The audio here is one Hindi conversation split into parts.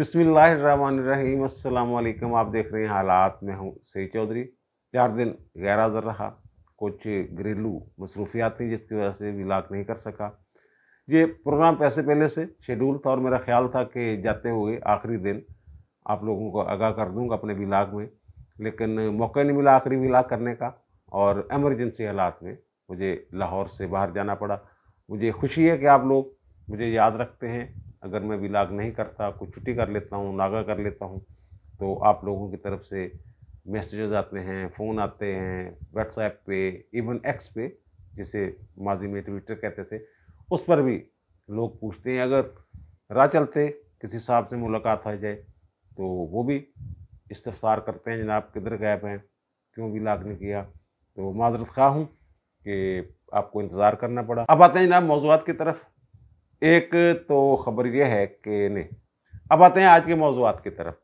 बिसमीम अल्लाम आप देख रहे हैं हालात में हूँ सही चौधरी चार दिन गैर हाजिर रहा कुछ घरेलू मसरूफियात थी जिसकी वजह से विलाक नहीं कर सका ये प्रोग्राम पैसे पहले से शेड्यूल था और मेरा ख्याल था कि जाते हुए आखिरी दिन आप लोगों को आगाह कर दूँगा अपने विलाग में लेकिन मौका नहीं मिला आखिरी विलाग करने का और एमरजेंसी हालात में मुझे लाहौर से बाहर जाना पड़ा मुझे खुशी है कि आप लोग मुझे याद रखते हैं अगर मैं विलाग नहीं करता कुछ छुट्टी कर लेता हूँ नागा कर लेता हूँ तो आप लोगों की तरफ से मैसेजेज आते हैं फ़ोन आते हैं व्हाट्सएप पे इवन एक्स पे जिसे माजी में ट्विटर कहते थे उस पर भी लोग पूछते हैं अगर राह चलते किसी साहब से मुलाकात आ जाए तो वो भी इस्तफसार करते हैं जनाब किधर गायब हैं क्यों भी लाग नहीं किया तो माजरत खा हूँ कि आपको इंतज़ार करना पड़ा अब आते हैं जनाब मौजूद की तरफ एक तो खबर यह है कि नहीं अब आते हैं आज के मौजूद की तरफ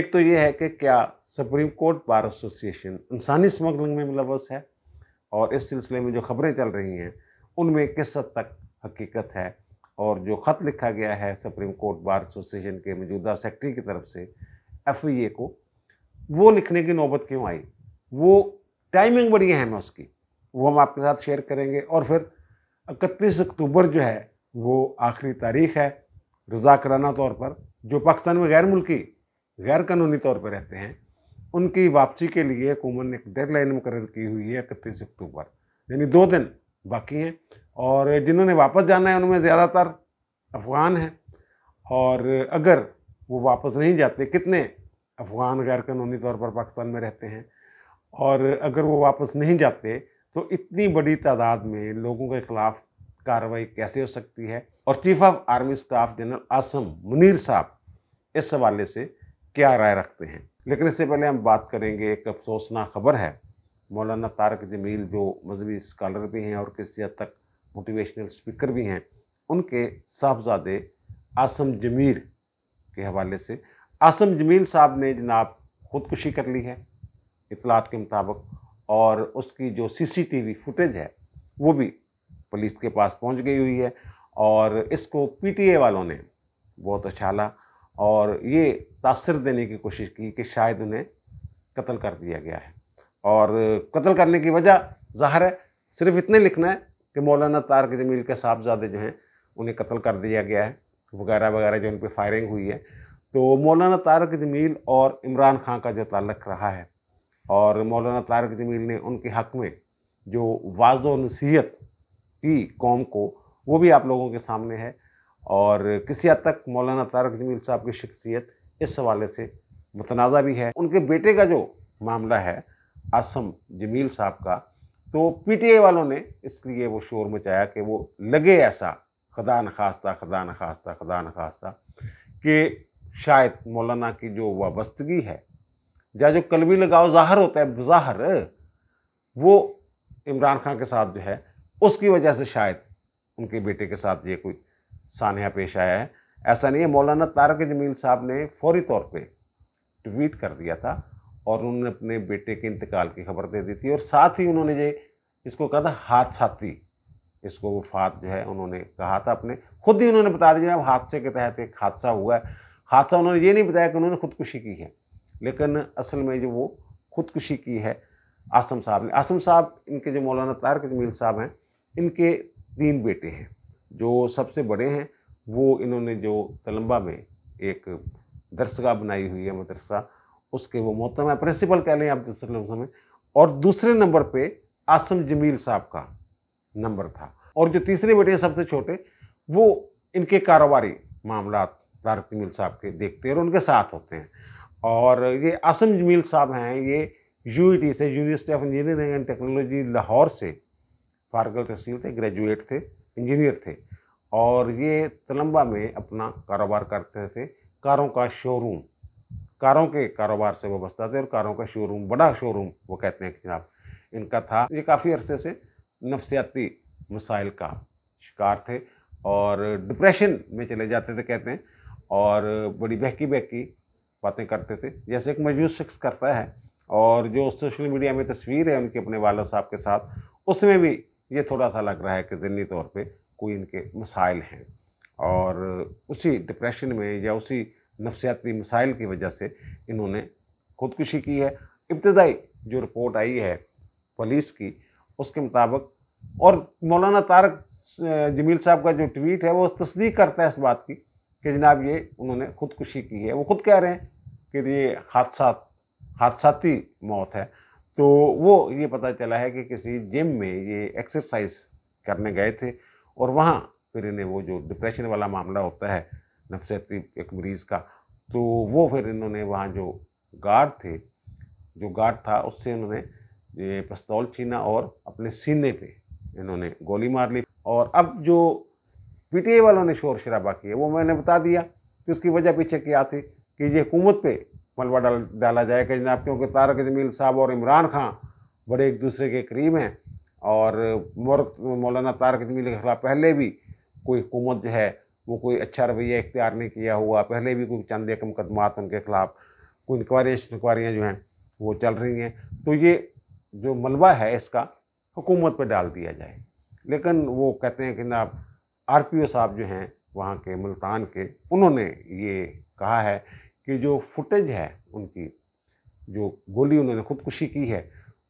एक तो ये है कि क्या सुप्रीम कोर्ट बार एसोसिएशन इंसानी स्मगलिंग में मुलवस है और इस सिलसिले में जो खबरें चल रही हैं उनमें किस हद तक हकीकत है और जो ख़त लिखा गया है सुप्रीम कोर्ट बार एसोसिएशन के मौजूदा सेक्रेटरी की तरफ से एफ को वो लिखने की नौबत क्यों आई वो टाइमिंग बड़ी अहम है उसकी वो हम आपके साथ शेयर करेंगे और फिर इकतीस अक्टूबर जो है वो आखिरी तारीख है रजाकराना तौर पर जो पाकिस्तान में गैर मुल्की गैर कानूनी तौर पर रहते हैं उनकी वापसी के लिए हुकूमत ने एक डेडलाइन मुकर की हुई है इकतीस अक्टूबर यानी दो दिन बाकी हैं और जिन्होंने वापस जाना है उनमें ज़्यादातर अफ़गान हैं और अगर वो वापस नहीं जाते कितने अफ़गान गैर कानूनी तौर पर पाकिस्तान में रहते हैं और अगर वो वापस नहीं जाते तो इतनी बड़ी तादाद में लोगों के ख़िलाफ़ कार्रवाई कैसे हो सकती है और chief of army staff general Asim Munir साहब इस हवाले से क्या राय रखते हैं लेकिन इससे पहले हम बात करेंगे एक अफसोसनाक खबर है मौलाना तारक जमील जो मजहबी स्कॉलर भी हैं और किसी हद तक मोटिवेशनल स्पीकर भी हैं उनके साहबजादे आसम जमीर के हवाले से आसम जमील साहब ने जनाब खुदकुशी कर ली है इतलात के मुताबिक और उसकी जो सीसीटीवी फुटेज है वो भी पुलिस के पास पहुंच गई हुई है और इसको पीटीए वालों ने बहुत उछाला अच्छा और ये तासर देने की कोशिश की कि शायद उन्हें कत्ल कर दिया गया है और कत्ल करने की वजह ज़ाहर है सिर्फ इतने लिखना है कि मौलाना तार के जमील के साहबजादे जो हैं उन्हें कत्ल कर दिया गया है वगैरह वगैरह जो उन पर फायरिंग हुई है तो मौलाना तारक जमील और इमरान खान का जो ताल्लक रहा है और मौलाना तारक जमील ने उनके हक़ में जो वाज नसीहत की कौम को वो भी आप लोगों के सामने है और किसी हद तक मौलाना तारक जमील साहब की शख्सियत इस हवाले से मतनाज़ा भी है उनके बेटे का जो मामला है आसम जमील साहब का तो पीटीए वालों ने इसलिए वो शोर मचाया कि वो लगे ऐसा खदा नखास्ता खदा नखास्ता खदा नखास्ता कि शायद मौलाना की जो वाबस्तगी है या जो कलवी लगाव ज़ाहर होता है ज़ाहर वो इमरान खान के साथ जो है उसकी वजह से शायद उनके बेटे के साथ ये कोई सानहा पेश आया है ऐसा नहीं है मौलाना तारक जमील साहब ने फौरी तौर पे ट्वीट कर दिया था और उन्होंने अपने बेटे के इंतकाल की खबर दे दी थी और साथ ही उन्होंने ये इसको कहा था हादसाती इसको वफात जो है उन्होंने कहा था अपने खुद ही उन्होंने बता दिया अब हादसे के तहत एक हादसा हुआ है हादसा उन्होंने ये नहीं बताया कि उन्होंने खुदकुशी की है लेकिन असल में जो वो खुदकुशी की है आसम साहब ने आसम साहब इनके जो मौलाना तारक जमील साहब हैं इनके तीन बेटे हैं जो सबसे बड़े हैं वो इन्होंने जो तलम्बा में एक दरसगाह बनाई हुई है मदरसा उसके वो मोहतम है प्रिंसिपल कह लें आप दूसरे लफ्जों में और दूसरे नंबर पे आसम जमील साहब का नंबर था और जो तीसरे बेटे हैं सबसे छोटे वो इनके कारोबारी मामला तारक जमील साहब के देखते हैं और उनके साथ होते हैं और ये आसम जमील साहब हैं ये यू e से university of engineering and technology Lahore से फारगल तहसील थे ग्रेजुएट थे इंजीनियर थे और ये तलंबा में अपना कारोबार करते थे कारों का शोरूम कारों के कारोबार से वस्ता थे और कारों का शोरूम बड़ा शोरूम वो कहते हैं जनाब इनका था ये काफ़ी अरसे से नफसियाती मसाइल का शिकार थे और डिप्रेशन में चले जाते थे कहते हैं और बड़ी बहकी बहकी बातें करते थे जैसे एक मजबूत शख्स करता है और जो सोशल मीडिया में तस्वीर है उनके अपने वाला साहब के साथ उसमें भी ये थोड़ा सा लग रहा है कि जिन्नी तौर पे कोई इनके मसाइल हैं और उसी डिप्रेशन में या उसी नफसियाती मसाइल की वजह से इन्होंने खुदकुशी की है इब्तदाई जो रिपोर्ट आई है पुलिस की उसके मुताबिक और मौलाना तारक जमील साहब का जो ट्वीट है वो तस्दीक करता है इस बात की कि जनाब ये उन्होंने खुदकुशी की है वो खुद कह रहे हैं कि ये हादसा हादसाती मौत है तो वो ये पता चला है कि किसी जिम में ये एक्सरसाइज करने गए थे और वहाँ फिर इन्हें वो जो डिप्रेशन वाला मामला होता है नफसती एक मरीज़ का तो वो फिर इन्होंने वहाँ जो गार्ड थे जो गार्ड था उससे इन्होंने ये पिस्तौल छीना और अपने सीने पे इन्होंने गोली मार ली और अब जो पीटीए वालों ने शोर शराबा किया वो मैंने बता दिया कि उसकी वजह पीछे क्या थी कि ये हुकूमत पे मलबा डाल डाला जाएगा जनाब क्योंकि तारक जमील साहब और इमरान खां बड़े एक दूसरे के करीब हैं और मोर मौलाना तारक जमील के खिलाफ पहले भी कोई हुकूमत जो है वो कोई अच्छा रवैया इख्तियार नहीं किया हुआ पहले भी कोई चंद एक मुकदमात उनके खिलाफ कोई इंक्वायरी इंक्वायरियाँ जो हैं वो चल रही हैं तो ये जो मलबा है इसका हुकूमत पर डाल दिया जाए लेकिन वो कहते हैं कि ना आर पी ओ साहब जो हैं वहाँ के मुल्तान के उन्होंने ये कहा है कि जो फुटेज है उनकी जो गोली उन्होंने खुदकुशी की है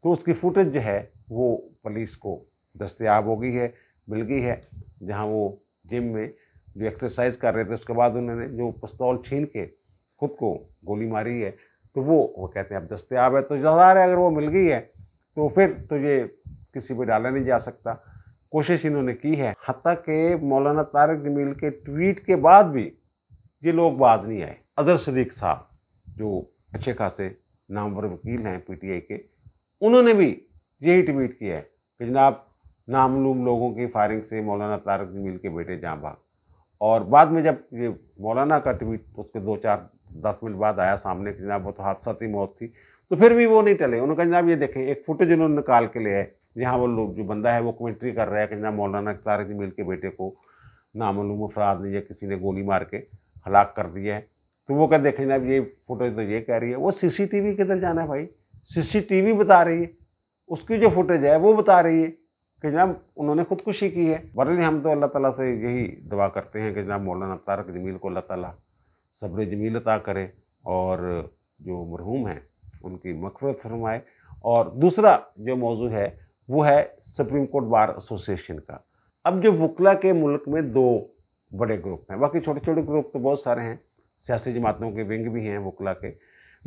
तो उसकी फुटेज जो है वो पुलिस को दस्तयाब हो गई है मिल गई है जहाँ वो जिम में जो एक्सरसाइज कर रहे थे उसके बाद उन्होंने जो पिस्तौल छीन के खुद को गोली मारी है तो वो वो कहते हैं अब दस्तयाब है तो ज़्यादा है अगर वो मिल गई है तो फिर तो ये किसी पर डाला नहीं जा सकता कोशिश इन्होंने की है हती के मौलाना तारक जमील के ट्वीट के बाद भी ये लोग बाद नहीं आए अदर सदीक साहब जो अच्छे खासे नामवर वकील हैं पीटीआई के उन्होंने भी यही ट्वीट किया है कि जनाब नामलूम लोगों की फायरिंग से मौलाना तारक जमील के बेटे जहाँ भाग और बाद में जब ये मौलाना का ट्वीट उसके दो चार दस मिनट बाद आया सामने कि जनाब वो तो हादसा थी मौत थी तो फिर भी वो नहीं टले उन्होंने कहा जनाब ये देखें एक फुटेज उन्होंने निकाल के लिया है जहाँ वो लोग जो बंदा है वो कमेंट्री कर रहा है कि जनाब मौलाना तारक जमील के बेटे को नामूम अफराद ने या किसी ने गोली मार के हलाक कर दिया है तो वो कह देखें जनाब ये फोटो तो ये कह रही है वो सीसीटीवी किधर जाना है भाई सीसीटीवी बता रही है उसकी जो फुटेज है वो बता रही है कि जनाब उन्होंने खुदकुशी की है वरन हम तो अल्लाह ताला से यही दुआ करते हैं कि जनाब मौलाना तारक जमील को अल्लाह ताला सब्र जमील अता करे और जो मरहूम हैं उनकी मकफरत फरमाए और दूसरा जो मौजू है वो है सुप्रीम कोर्ट बार एसोसिएशन का अब जो वकला के मुल्क में दो बड़े ग्रुप हैं बाकी छोटे छोटे ग्रुप तो बहुत सारे हैं सियासी जमातों के विंग भी हैं वकला के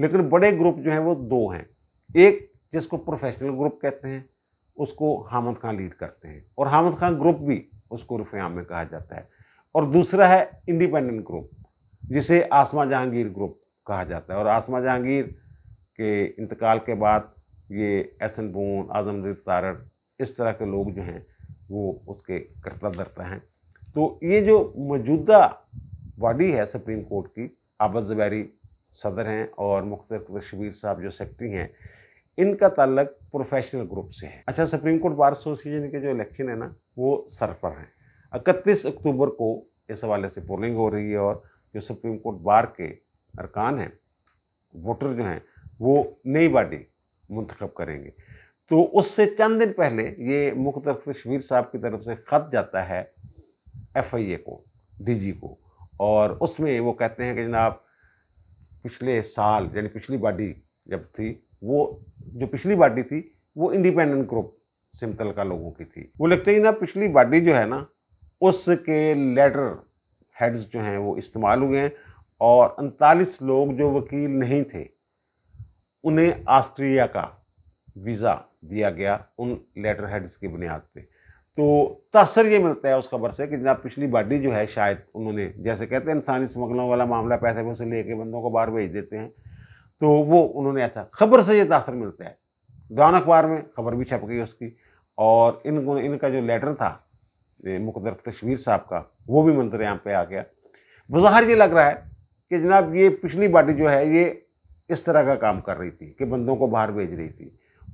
लेकिन बड़े ग्रुप जो हैं वो दो हैं एक जिसको प्रोफेशनल ग्रुप कहते हैं उसको हामद खां लीड करते हैं और हामद खां ग्रुप भी उसको रुफयाम में कहा जाता है और दूसरा है इंडिपेंडेंट ग्रुप जिसे आसमा जहांगीर ग्रुप कहा जाता है और आसमा जहांगीर के इंतकाल के बाद ये एहसन बोन आजमजीर तारड़ इस तरह के लोग जो हैं वो उसके करता धरता हैं तो ये जो मौजूदा बॉडी है सुप्रीम कोर्ट की आबद जबैरी सदर हैं और मुख्तर शबीर साहब जो सेक्रटरी हैं इनका ताल्लक प्रोफेशनल ग्रुप से है अच्छा सुप्रीम कोर्ट बार एसोसिएशन के जो इलेक्शन है ना वो सर पर हैं इकतीस अक्टूबर को इस हवाले से पोलिंग हो रही है और जो सुप्रीम कोर्ट बार के अरकान हैं वोटर जो हैं वो नई बॉडी मंतखब करेंगे तो उससे चंद दिन पहले ये मुख्तर शबीर साहब की तरफ से ख़त जाता है एफ आई ए को डी जी को और उसमें वो कहते हैं कि जनाब पिछले साल यानी पिछली बाडी जब थी वो जो पिछली बाडी थी वो इंडिपेंडेंट ग्रुप सिमतल का लोगों की थी वो लिखते हैं ना पिछली बाडी जो है ना उसके लेटर हेड्स जो हैं वो इस्तेमाल हुए हैं और उनतालीस लोग जो वकील नहीं थे उन्हें ऑस्ट्रिया का वीज़ा दिया गया उन लेटर हेड्स की बुनियाद पर तो तसर ये मिलता है उस खबर से कि जनाब पिछली बाडी जो है शायद उन्होंने जैसे कहते हैं इंसानी स्मगलों वाला मामला पैसे वैसे लेके बंदों को बाहर भेज देते हैं तो वो उन्होंने ऐसा खबर से ये तसर मिलता है दौन अखबार में खबर भी छप गई उसकी और इन इनका जो लेटर था मुकदर तशवीर साहब का वो भी मंत्र यहाँ पे आ गया बाहर ये लग रहा है कि जनाब ये पिछली बाडी जो है ये इस तरह का काम कर रही थी कि बंदों को बाहर भेज रही थी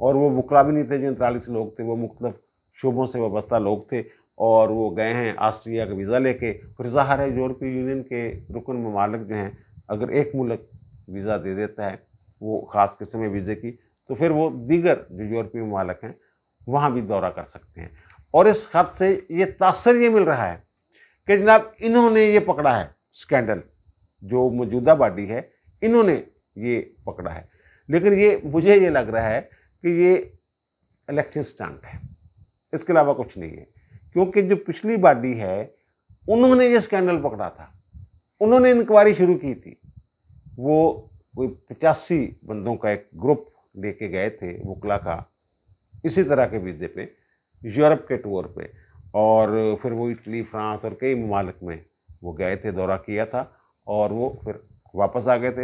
और वो वकला भी नहीं थे जो उनतालीस लोग थे वो मुख्तफ शोबों से वाबस्ता लोग थे और वो गए हैं आस्ट्रिया का वीज़ा लेके फिर ज़ाहर है यूरोपीय यूनियन के रुकन ममालक जो हैं अगर एक मुल्क वीज़ा दे देता है वो ख़ास किस्म है वीज़े की तो फिर वो दीगर जो यूरोपीय ममालक हैं वहाँ भी दौरा कर सकते हैं और इस खत से ये तासर ये मिल रहा है कि जनाब इन्होंने ये पकड़ा है स्कैंडल जो मौजूदा बाडी है इन्होंने ये पकड़ा है लेकिन ये मुझे ये लग रहा है कि ये इलेक्शन स्टंट है इसके अलावा कुछ नहीं है क्योंकि जो पिछली बाडी है उन्होंने ये स्कैंडल पकड़ा था उन्होंने इंक्वायरी शुरू की थी वो कोई पचासी बंदों का एक ग्रुप लेके गए थे वकला का इसी तरह के वीज़े पे यूरोप के टूर पे और फिर वो इटली फ्रांस और कई ममालिक में वो गए थे दौरा किया था और वो फिर वापस आ गए थे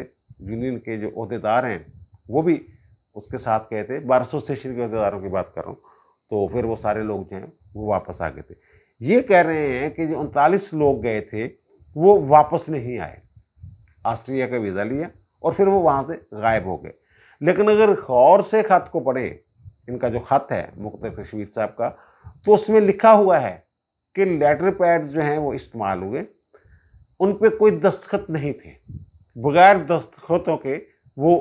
यूनियन के जो अहदेदार हैं वो भी उसके साथ गए थे बारह सौ स्टेशन के अहदेदारों की बात कर रहा हूँ तो फिर वो हम्म। सारे लोग जो हैं वो वापस आ गए थे ये कह रहे हैं कि जो उनतालीस लोग गए थे वो वापस नहीं आए ऑस्ट्रिया का वीज़ा लिया और फिर वो वहाँ से गायब हो गए लेकिन अगर गौर से ख़त को पढ़े इनका जो ख़त है मुख्त कश्मीर साहब का तो उसमें लिखा हुआ है कि लेटर पैड जो हैं वो इस्तेमाल हुए उन पर कोई दस्तखत नहीं थे बगैर दस्तखतों के वो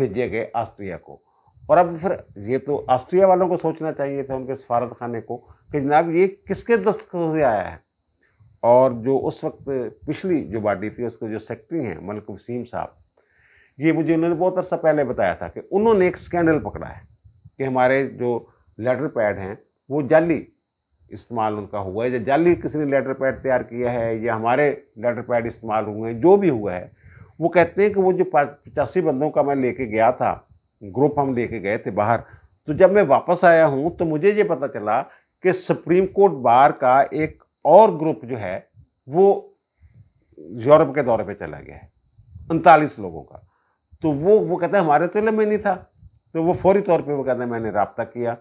भेजे गए ऑस्ट्रिया को और अब फिर ये तो ऑस्ट्रिया वालों को सोचना चाहिए था उनके सफारत खाने को कि जनाब ये किसके दस्तखत से आया है और जो उस वक्त पिछली जो बाडी थी उसके जो सेक्रेटरी हैं मलिक वसीम साहब ये मुझे उन्होंने बहुत अरसा पहले बताया था कि उन्होंने एक स्कैंडल पकड़ा है कि हमारे जो लेटर पैड हैं वो जाली इस्तेमाल उनका हुआ है या जाली किसी ने लेटर पैड तैयार किया है या हमारे लेटर पैड इस्तेमाल हुए हैं जो भी हुआ है वो कहते हैं कि वो जो पचासी बंदों का मैं लेके गया था ग्रुप हम लेके गए थे बाहर तो जब मैं वापस आया हूँ तो मुझे ये पता चला कि सुप्रीम कोर्ट बार का एक और ग्रुप जो है वो यूरोप के दौरे पे चला गया है उनतालीस लोगों का तो वो वो कहते हैं हमारे तो में नहीं था तो वो फौरी तौर पे वो कहते हैं मैंने रबता किया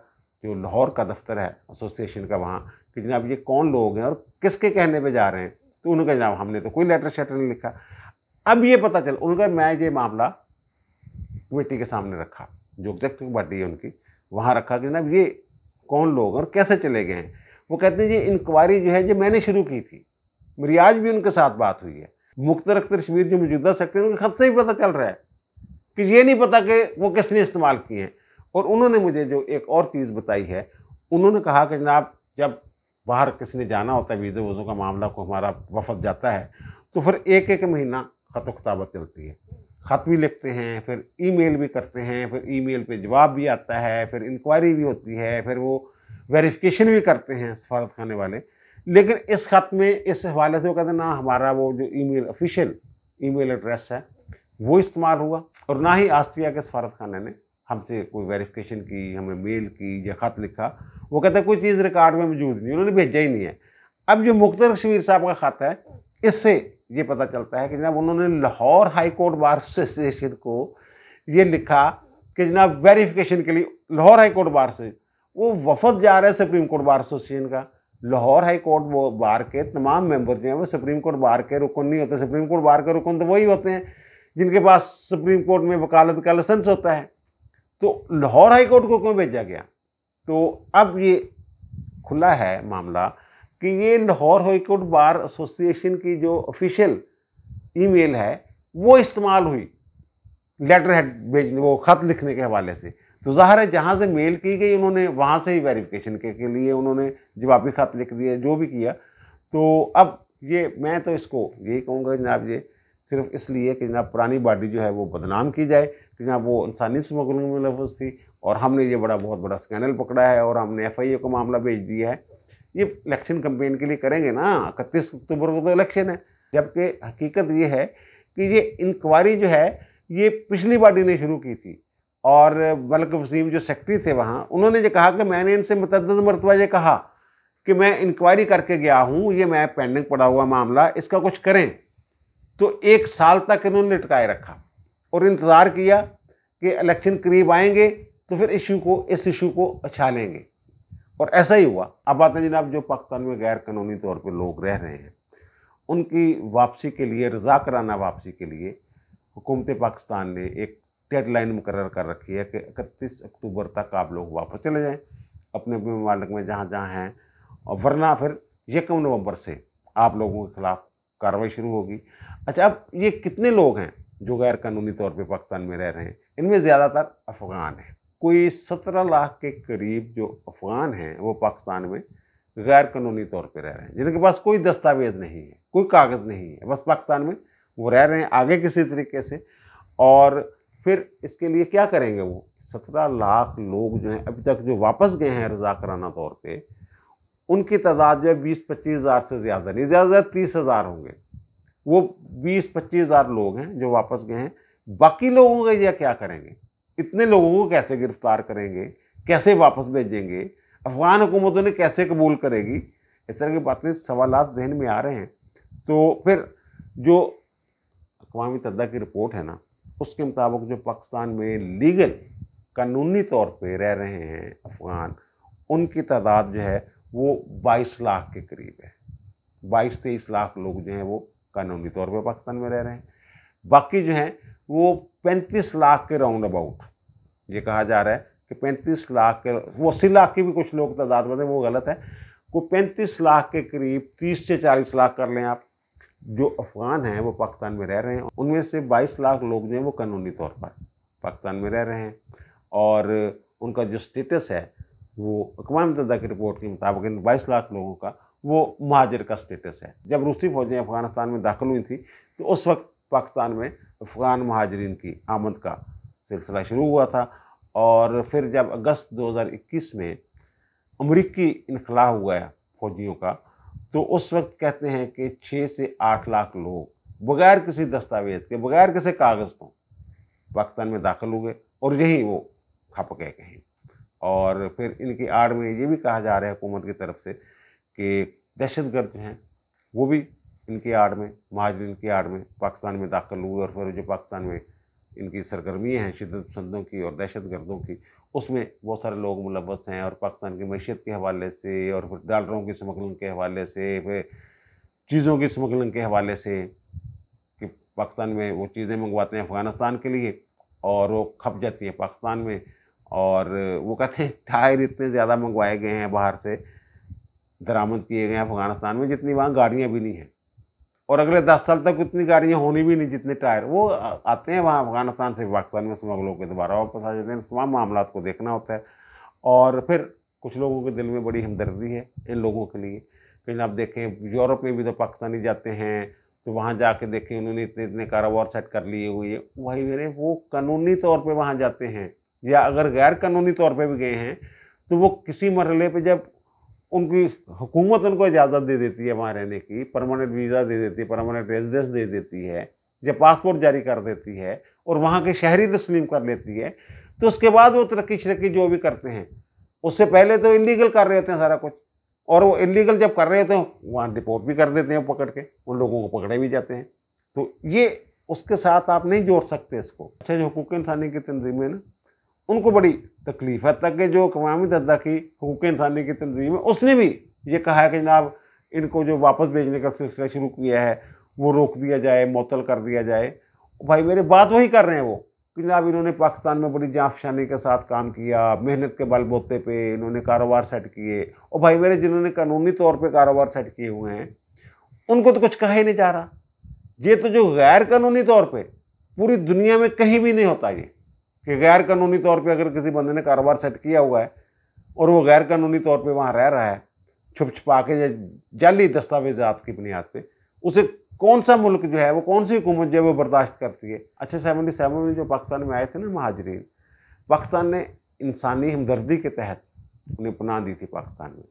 जो लाहौर का दफ्तर है एसोसिएशन का वहाँ कि जनाब ये कौन लोग हैं और किसके कहने पे जा रहे हैं तो उन्होंने कहा जनाब हमने तो कोई लेटर शेटर नहीं लिखा अब ये पता चल उनका मैं ये मामला कमेटी के सामने रखा जो एग्जेक्टिव पार्टी है उनकी वहाँ रखा कि जनाब ये कौन लोग और कैसे चले गए हैं वो कहते हैं जी इंक्वायरी जो है जो मैंने शुरू की थी मेरी आज भी उनके साथ बात हुई है मुख्तर अख्तर शमीर जो मौजूदा सेक्टर उनके खत से ही पता चल रहा है कि ये नहीं पता कि वो किसने इस्तेमाल किए हैं और उन्होंने मुझे जो एक और चीज़ बताई है उन्होंने कहा कि जनाब जब बाहर किसी ने जाना होता है वीज़े वज़ों का मामला को हमारा वफद जाता है तो फिर एक एक महीना खत खताबत चलती है ख़त भी लिखते हैं फिर ईमेल भी करते हैं फिर ईमेल पे जवाब भी आता है फिर इंक्वायरी भी होती है फिर वो वेरिफिकेशन भी करते हैं सफारत खाने वाले लेकिन इस ख़त में इस हवाले से वो कहते हैं ना हमारा वो जो ईमेल ऑफिशियल ईमेल एड्रेस है वो इस्तेमाल हुआ और ना ही आस्ट्रिया के सफारत खाना ने हमसे कोई वेरिफिकेशन की हमें मेल की या ख़त लिखा वो कहते हैं कोई चीज़ रिकॉर्ड में मौजूद नहीं उन्होंने भेजा ही नहीं है अब जो मुख्तर शबीर साहब का ख़त है इससे ये पता चलता है कि जनाब उन्होंने Lahore high court bar association को ये लिखा कि जनाब वेरिफिकेशन के लिए लाहौर हाई कोर्ट बार से वो वफद जा रहा है सुप्रीम कोर्ट बार एसोसिएशन का लाहौर हाई कोर्ट बार के तमाम मेंबर जो हैं वो सुप्रीम कोर्ट बार के रुकन नहीं होते सुप्रीम कोर्ट बार के रुकन तो वही होते हैं जिनके पास सुप्रीम कोर्ट में वकालत का लाइसेंस होता है तो लाहौर हाई कोर्ट को क्यों भेजा गया तो अब ये खुला है मामला कि ये लाहौर हाईकोर्ट बार एसोसिएशन की जो ऑफिशियल ईमेल है वो इस्तेमाल हुई लेटर हेड भेजने वो ख़त लिखने के हवाले से तो ज़ाहिर है जहाँ से मेल की गई उन्होंने वहाँ से ही वेरिफिकेशन के, के लिए उन्होंने जवाबी ख़त लिख दिया जो भी किया तो अब ये मैं तो इसको यही कहूँगा जनाब ये सिर्फ इसलिए कि जनाब पुरानी बॉडी जो है वो बदनाम की जाए कि जनाब वो इंसानी स्मगलिंग में लफ्ज़ थी और हमने ये बड़ा बहुत बड़ा स्कैनल पकड़ा है और हमने एफ आई ए को मामला भेज दिया है ये इलेक्शन कंपेन के लिए करेंगे ना इकतीस अक्टूबर को तो इलेक्शन है जबकि हकीकत ये है कि ये इंक्वायरी जो है ये पिछली पार्टी ने शुरू की थी और मलक वसीम जो सेक्रेटरी थे वहाँ उन्होंने जो कहा कि मैंने इनसे मतद मरतबा ये कहा कि मैं इंक्वायरी करके गया हूँ ये मैं पेंडिंग पड़ा हुआ मामला इसका कुछ करें तो एक साल तक इन्होंने लटकाए रखा और इंतज़ार किया कि इलेक्शन करीब आएंगे तो फिर इशू को इस इशू को लेंगे और ऐसा ही हुआ अब आते जनाब जो पाकिस्तान में गैर कानूनी तौर पर लोग रह रहे हैं उनकी वापसी के लिए रजा कराना वापसी के लिए हुकूमत पाकिस्तान ने एक डेडलाइन मुकर कर रखी है कि इकतीस अक्टूबर तक आप लोग वापस चले जाएँ अपने अपने ममालक में जहाँ जहाँ हैं और वरना फिर यकम नवंबर से आप लोगों के ख़िलाफ़ कार्रवाई शुरू होगी अच्छा अब ये कितने लोग हैं जो गैर कानूनी तौर पर पाकिस्तान में रह रहे हैं इनमें ज़्यादातर अफ़गान हैं कोई सत्रह लाख के करीब जो अफगान हैं वो पाकिस्तान में गैर कानूनी तौर पर रह रहे हैं जिनके पास कोई दस्तावेज नहीं है कोई कागज़ नहीं है बस पाकिस्तान में वो रह रहे हैं आगे किसी तरीके से और फिर इसके लिए क्या करेंगे वो सत्रह लाख लोग जो हैं अभी तक जो वापस गए हैं रजाकराना तौर पर उनकी तादाद जो है बीस पच्चीस हज़ार से ज़्यादा नहीं ज़्यादा ज़्यादा तीस हज़ार होंगे वो बीस पच्चीस हज़ार लोग हैं जो वापस गए हैं बाकी लोगों का यह क्या करेंगे इतने लोगों को कैसे गिरफ्तार करेंगे कैसे वापस भेजेंगे अफगान हुकूमत उन्हें कैसे कबूल करेगी इस तरह की बातें सवाल जहन में आ रहे हैं तो फिर जो अकवामी तदा की रिपोर्ट है ना उसके मुताबिक जो पाकिस्तान में लीगल कानूनी तौर पे रह रहे हैं अफगान उनकी तादाद जो है वो 22 लाख के करीब है 22 तेईस लाख लोग जो हैं वो कानूनी तौर पे पाकिस्तान में रह रहे हैं बाकी जो हैं वो पैंतीस लाख के राउंड अबाउट ये कहा जा रहा है कि पैंतीस लाख के वो अस्सी लाख की भी कुछ लोग तादाद बताए वो गलत है को पैंतीस लाख के करीब तीस से चालीस लाख कर लें आप जो अफ़गान हैं वो पाकिस्तान में रह रहे हैं उनमें से बाईस लाख लोग जो हैं वो कानूनी तौर पर पाकिस्तान में रह रहे हैं और उनका जो स्टेटस है वो अकवा मुतदा की रिपोर्ट के मुताबिक इन बाईस लाख लोगों का वो महाजर का स्टेटस है जब रूसी फौजें अफगानिस्तान में दाखिल हुई थी तो उस वक्त पाकिस्तान में अफ़गान महाजरीन की आमद का सिलसिला शुरू हुआ था और फिर जब अगस्त 2021 में अमरीकी इनखला हुआ है फौजियों का तो उस वक्त कहते हैं कि छः से आठ लाख लोग बगैर किसी दस्तावेज के बगैर किसी कागज़ तो पाकिस्तान में दाखिल हुए और यही वो खप गए कहीं और फिर इनकी आड़ में ये भी कहा जा रहा है हुकूमत की तरफ से कि दहशतगर्द हैं वो भी इनकी आड़ में महाजरीन की आड़ में पाकिस्तान में दाखिल हुए और फिर जो पाकिस्तान में इनकी सरगर्मियाँ हैं शिदत पसंदों की और दहशत गर्दों की उसमें बहुत सारे लोग मुलवस हैं और पाकिस्तान की मैशियत के हवाले से और फिर डालरों की स्मगलिंग के हवाले से फिर चीज़ों की स्मगलिंग के हवाले से कि पाकिस्तान में वो चीज़ें मंगवाते हैं अफ़गानिस्तान के लिए और वो खप जाती हैं पाकिस्तान में और वो कहते हैं टायर इतने ज़्यादा मंगवाए गए हैं बाहर से दरामद किए गए हैं अफ़गानिस्तान में जितनी वहाँ गाड़ियाँ भी नहीं हैं और अगले दस साल तक उतनी गाड़ियाँ होनी भी नहीं जितने टायर वो आते हैं वहाँ अफगानिस्तान से पाकिस्तान में स्मगलों के दोबारा वापस आ जाते हैं तमाम मामला को देखना होता है और फिर कुछ लोगों के दिल में बड़ी हमदर्दी है इन लोगों के लिए कहीं आप देखें यूरोप में भी तो पाकिस्तानी जाते हैं तो वहाँ जाके देखें उन्होंने इतने इतने कारोबार सेट कर लिए हुए हैं वही मेरे वो कानूनी तौर पर वहाँ जाते हैं या अगर गैर कानूनी तौर पर भी गए हैं तो वो किसी मरहले पर जब उनकी हुकूमत उनको इजाज़त दे देती है वहाँ रहने की परमानेंट वीज़ा दे देती है परमानेंट रेजिडेंस दे देती है या पासपोर्ट जारी कर देती है और वहाँ के शहरी तस्लीम कर लेती है तो उसके बाद वो तरक्की शरक्की जो भी करते हैं उससे पहले तो इलीगल कर रहे होते हैं सारा कुछ और वो इलीगल जब कर रहे होते हैं वहाँ डिपोर्ट भी कर देते हैं पकड़ के उन लोगों को पकड़े भी जाते हैं तो ये उसके साथ आप नहीं जोड़ सकते इसको अच्छा जो हकूक इंसानी की तंजीमें ना उनको बड़ी तकलीफ है तक कि जो अकवामी दर्जा की हकूक इंसानी की तंजीम है उसने भी ये कहा है कि जनाब इनको जो वापस भेजने का सिलसिला शुरू किया है वो रोक दिया जाए मअतल कर दिया जाए भाई मेरे बात वही कर रहे हैं वो कि जनाब इन्होंने पाकिस्तान में बड़ी जाफशानी के साथ काम किया मेहनत के बलबोते पे इन्होंने कारोबार सेट किए और भाई मेरे जिन्होंने कानूनी तौर पर कारोबार सेट किए हुए हैं उनको तो कुछ कहा ही नहीं जा रहा ये तो जो गैर कानूनी तौर पर पूरी दुनिया में कहीं भी नहीं होता ये कि गैर कानूनी तौर पे अगर किसी बंदे ने कारोबार सेट किया हुआ है और वो गैर कानूनी तौर पे वहाँ रह रहा है छुप छुपा के जाली दस्तावेजात की बुनियाद पे उसे कौन सा मुल्क जो है वो कौन सी हुकूमत जो है वो बर्दाश्त करती है अच्छा सेवनटी सेवन में जो पाकिस्तान में आए थे ना महाजरीन पाकिस्तान ने इंसानी हमदर्दी के तहत उन्हें पनाह दी थी पाकिस्तान में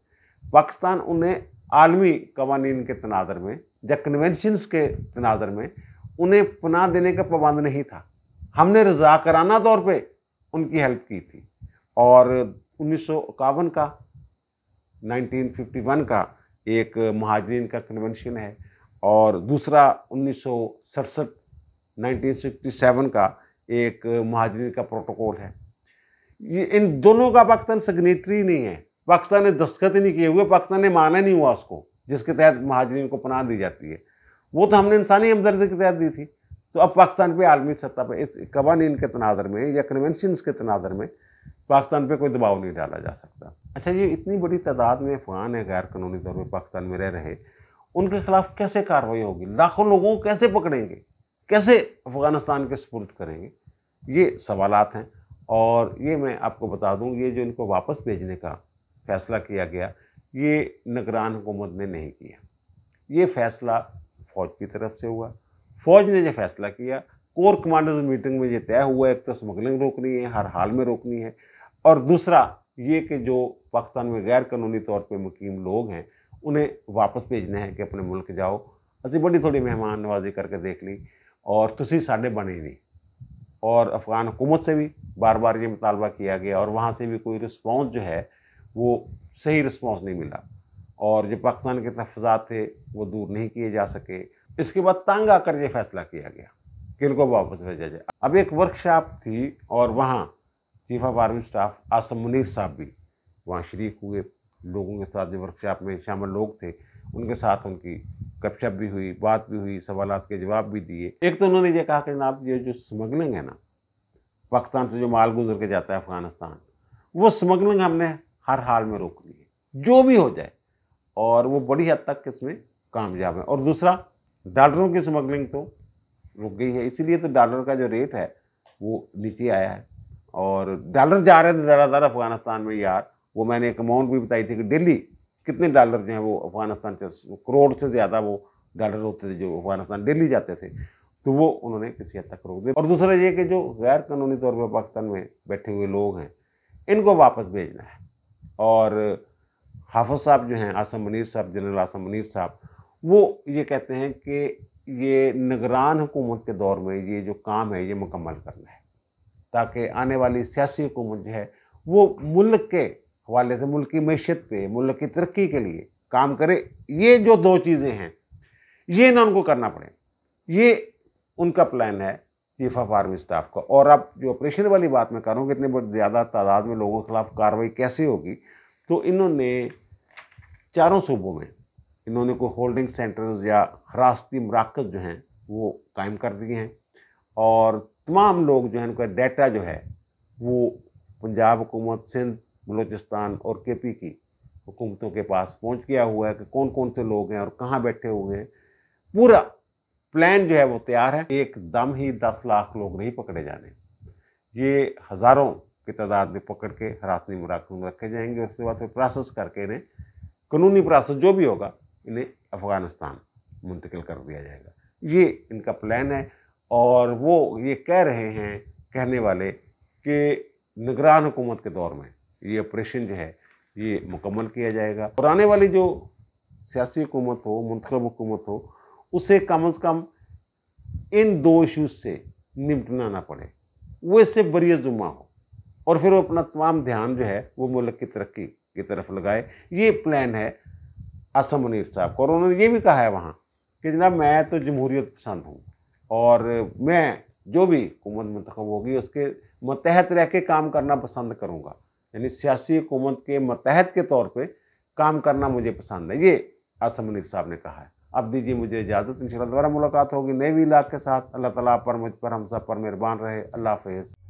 पाकिस्तान उन्हें आलमी कवानीन के तनाजर में या कन्वेंशनस के तनाजर में उन्हें पनाह देने का पाबंद नहीं था हमने रजा कराना तौर पे उनकी हेल्प की थी और उन्नीस का 1951 का एक महाजरीन का कन्वेंशन है और दूसरा उन्नीस सौ 1967 का एक महाजरीन का प्रोटोकॉल है ये इन दोनों का पाकिस्तान सिग्नेटरी नहीं है पाकिस्तान ने दस्तखत ही नहीं किए हुए पाकिस्तान ने माना नहीं हुआ उसको जिसके तहत महाजरीन को पनाह दी जाती है वो तो हमने इंसानी हमदर्दी के तहत दी थी तो अब पाकिस्तान पे आलमी सतह पर इस कवानीन के तनाजर में या कन्वेंशन के तनाजर में पाकिस्तान पे कोई दबाव नहीं डाला जा सकता अच्छा ये इतनी बड़ी तादाद में अफगान है गैर कानूनी तौर पर पाकिस्तान में रह रहे उनके खिलाफ कैसे कार्रवाई होगी लाखों लोगों को कैसे पकड़ेंगे कैसे अफगानिस्तान के सपुर्द करेंगे ये सवाल हैं और ये मैं आपको बता दूँ ये जो इनको वापस भेजने का फैसला किया गया ये निगरान हुकूमत ने नहीं किया ये फैसला फ़ौज की तरफ से हुआ फौज ने जो फैसला किया कोर कमांडर्स मीटिंग में ये तय हुआ एक तो स्मगलिंग रोकनी है हर हाल में रोकनी है और दूसरा ये कि जो पाकिस्तान में गैर कानूनी तौर पर मुकीम लोग हैं उन्हें वापस भेजना है कि अपने मुल्क जाओ ਅਸੀਂ बड़ी थोड़ी मेहमान नवाजी करके देख ली और ਤੁਸੀਂ साढ़े बने नहीं और अफगान हुकूमत से भी बार बार ये मुतालबा किया गया और वहाँ से भी कोई रिस्पॉन्स जो है वो सही रिस्पॉन्स नहीं मिला और जो पाकिस्तान के तहफात थे वो दूर नहीं किए जा सके इसके बाद तंग आकर ये फैसला किया गया कि इनको वापस भेजा जाए अब एक वर्कशॉप थी और वहाँ chief of army staff Asim Munir साहब भी वहाँ शरीक हुए लोगों के साथ जो वर्कशॉप में शामिल लोग थे उनके साथ उनकी गपशप भी हुई बात भी हुई सवाल के जवाब भी दिए एक तो उन्होंने ये कहा कि जनाब ये जो स्मगलिंग है ना पाकिस्तान से जो माल गुजर के जाता है अफगानिस्तान वो स्मगलिंग हमने हर हाल में रोक ली है जो भी हो जाए और वो बड़ी हद तक इसमें कामयाब है और दूसरा डॉलरों की स्मगलिंग तो रुक गई है इसीलिए तो डॉलर का जो रेट है वो नीचे आया है और डॉलर जा रहे थे तो ज़्यादातर अफगानिस्तान में यार वो मैंने एक अमाउंट भी बताई थी कि डेली कितने डॉलर जो हैं वो अफगानिस्तान से करोड़ से ज़्यादा वो डॉलर होते थे जो अफगानिस्तान डेली जाते थे तो वो उन्होंने किसी हद तक रोक दिया और दूसरा ये कि जो गैर कानूनी तौर पर पाकिस्तान में बैठे हुए लोग हैं इनको वापस भेजना है और हाफज साहब जो हैं आसम मनीर साहब जनरल आसम मनीर साहब वो ये कहते हैं कि ये निगरान हुकूमत के दौर में ये जो काम है ये मुकम्मल करना है ताकि आने वाली सियासी हुकूमत जो है वो मुल्क के हवाले से मुल्क की मीशत पे मुल्क की तरक्की के लिए काम करे ये जो दो चीज़ें हैं ये ना उनको करना पड़े ये उनका प्लान है चीफ ऑफ आर्मी स्टाफ का और अब जो ऑपरेशन वाली बात मैं कर रहा हूँ कि इतने ज़्यादा तादाद में लोगों के खिलाफ कार्रवाई कैसे होगी तो इन्होंने चारों सूबों में इन्होंने को होल्डिंग सेंटर्स या हरासती मराकज जो हैं वो कायम कर दिए हैं और तमाम लोग जो हैं उनका डाटा जो है वो पंजाब हुकूमत सिंध बलोचिस्तान और के पी की हुकूमतों के पास पहुंच गया हुआ है कि कौन कौन से लोग हैं और कहाँ बैठे हुए हैं पूरा प्लान जो है वो तैयार है एक दम ही दस लाख लोग नहीं पकड़े जाने ये हज़ारों की तादाद में पकड़ के हरासनी में रखे जाएंगे उसके बाद फिर प्रोसेस करके इन्हें कानूनी प्रोसेस जो भी होगा इन्हें अफ़गानिस्तान मुंतकिल कर दिया जाएगा ये इनका प्लान है और वो ये कह रहे हैं कहने वाले कि निगरान हुकूमत के दौर में ये ऑपरेशन जो है ये मुकम्मल किया जाएगा और आने वाली जो सियासी हुकूमत हो मुंतब हुकूमत हो उसे कम अज़ कम इन दो इशूज़ से निपटना ना पड़े वो इससे बरी जुम्मा हो और फिर वो अपना तमाम ध्यान जो है वो मुल्क की तरक्की की तरफ लगाए ये प्लान है असम मुनीर साहब को और उन्होंने ये भी कहा है वहाँ कि जनाब मैं तो जमहूरीत पसंद हूँ और मैं जो भी हुकूमत मंतखब होगी उसके मतहत रह के काम करना पसंद करूँगा यानी सियासी हुकूमत के मतहत के तौर पर काम करना मुझे पसंद है ये असम मुनीर साहब ने कहा है अब दीजिए मुझे इजाज़त इन दोबारा मुलाकात होगी नए भी इलाक के साथ अल्लाह ताला पर मुझ पर हम सब पर मेहरबान रहे अल्लाह हाफिज़